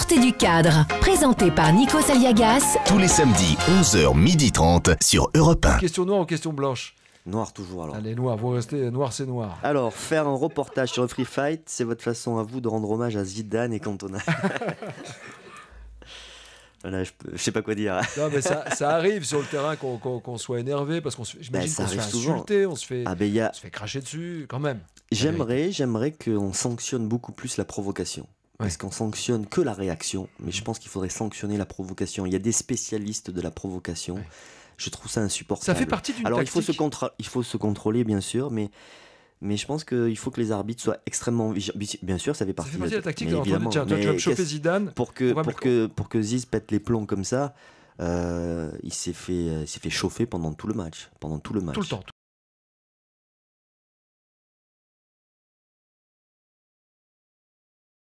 Sortez du cadre, présenté par Nico Saliagas. Tous les samedis, 11h30 sur Europe 1. Question noire ou question blanche Noir toujours alors. Allez, noir, vous restez noir, c'est noir. Alors, faire un reportage sur le Free Fight, c'est votre façon à vous de rendre hommage à Zidane et Cantona. Voilà, je, ne sais pas quoi dire. Non, mais ça, arrive sur le terrain qu'on soit énervé parce qu'on se, ben, se fait insulter, on se fait, ah, ben, se fait cracher dessus quand même. J'aimerais, j'aimerais qu'on sanctionne beaucoup plus la provocation. Parce qu'on sanctionne que la réaction, mais je pense qu'il faudrait sanctionner la provocation. Il y a des spécialistes de la provocation. Je trouve ça insupportable. Ça fait partie d'une Alors il faut, se il faut se contrôler, bien sûr, mais, mais je pense qu'il faut que les arbitres soient extrêmement Bien sûr, ça fait partie, de la tactique. évidemment, Zidane. Pour que, pour, que, pour que Ziz pète les plombs comme ça, euh, il s'est fait, euh, il fait chauffer pendant tout le match. Pendant tout le match. Tout le temps.